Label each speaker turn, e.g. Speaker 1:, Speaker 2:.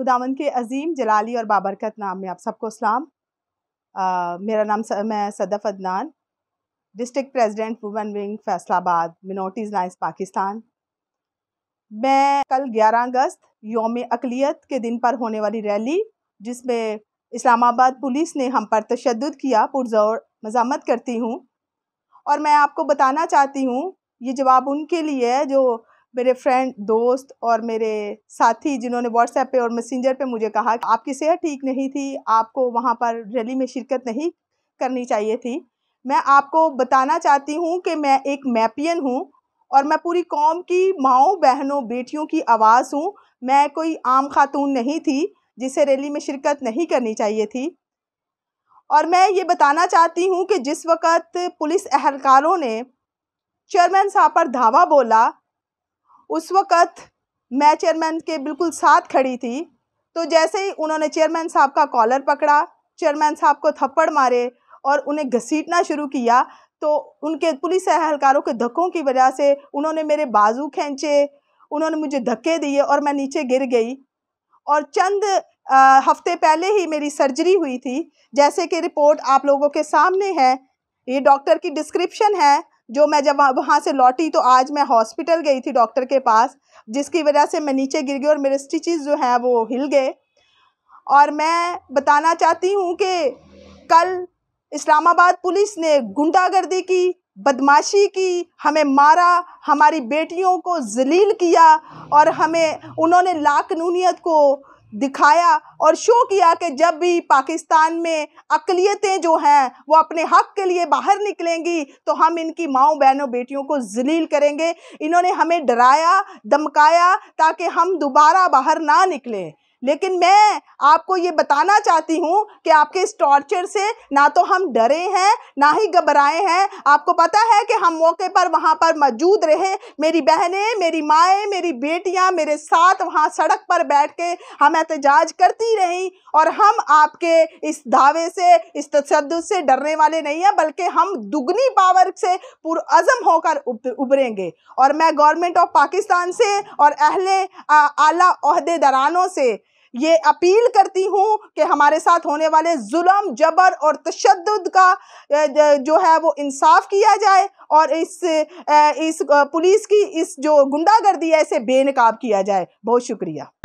Speaker 1: खुदावन के अजीम जलाली और बाबरकत नाम में आप सबको सलाम मेरा नाम स, मैं Sadaf Adnan district president women wing Faisalabad minorities alliance Pakistan मैं कल 11 अगस्त योम अकलीत के दिन पर होने वाली रैली जिसमें इस्लामाबाद पुलिस ने हम पर तशद किया पुरजोर मजामत करती हूँ और मैं आपको बताना चाहती हूँ ये जवाब उनके लिए है जो मेरे फ्रेंड दोस्त और मेरे साथी जिन्होंने व्हाट्सएप पे और मैसेंजर पे मुझे कहा कि आपकी सेहत ठीक नहीं थी आपको वहाँ पर रैली में शिरकत नहीं करनी चाहिए थी मैं आपको बताना चाहती हूँ कि मैं एक मैपियन हूँ और मैं पूरी कौम की माओ बहनों बेटियों की आवाज़ हूँ मैं कोई आम खातून नहीं थी जिसे रैली में शिरकत नहीं करनी चाहिए थी और मैं ये बताना चाहती हूँ कि जिस वक़्त पुलिस अहलकारों ने चेयरमैन साहब पर धावा बोला उस वक़्त मैं चेयरमैन के बिल्कुल साथ खड़ी थी तो जैसे ही उन्होंने चेयरमैन साहब का कॉलर पकड़ा चेयरमैन साहब को थप्पड़ मारे और उन्हें घसीटना शुरू किया तो उनके पुलिस अहलकारों के धक्कों की वजह से उन्होंने मेरे बाजू खींचे उन्होंने मुझे धक्के दिए और मैं नीचे गिर गई और चंद आ, हफ्ते पहले ही मेरी सर्जरी हुई थी जैसे कि रिपोर्ट आप लोगों के सामने है ये डॉक्टर की डिस्क्रिप्शन है जो मैं जब वहाँ से लौटी तो आज मैं हॉस्पिटल गई थी डॉक्टर के पास जिसकी वजह से मैं नीचे गिर गई और मेरे स्टिचेस जो हैं वो हिल गए और मैं बताना चाहती हूँ कि कल इस्लामाबाद पुलिस ने गुंडागर्दी की बदमाशी की हमें मारा हमारी बेटियों को जलील किया और हमें उन्होंने लाकनूनीत को दिखाया और शो किया कि जब भी पाकिस्तान में अकलीतें जो हैं वो अपने हक के लिए बाहर निकलेंगी तो हम इनकी माओ बहनों बेटियों को जलील करेंगे इन्होंने हमें डराया धमकाया ताकि हम दोबारा बाहर ना निकलें लेकिन मैं आपको ये बताना चाहती हूँ कि आपके इस टॉर्चर से ना तो हम डरे हैं ना ही घबराए हैं आपको पता है कि हम मौके पर वहाँ पर मौजूद रहे मेरी बहनें मेरी माएँ मेरी बेटियाँ मेरे साथ वहाँ सड़क पर बैठ के हम एहतजाज करती रहीं और हम आपके इस दावे से इस तसद से डरने वाले नहीं हैं बल्कि हम दुगनी पावर से पुरज़म होकर उभरेंगे और मैं गवर्नमेंट ऑफ पाकिस्तान से और अहले आला अहदेदारानों से ये अपील करती हूँ कि हमारे साथ होने वाले जुल्म जबर और तशद का जो है वो इंसाफ किया जाए और इस इस पुलिस की इस जो गुंडागर्दी है इसे बेनकाब किया जाए बहुत शुक्रिया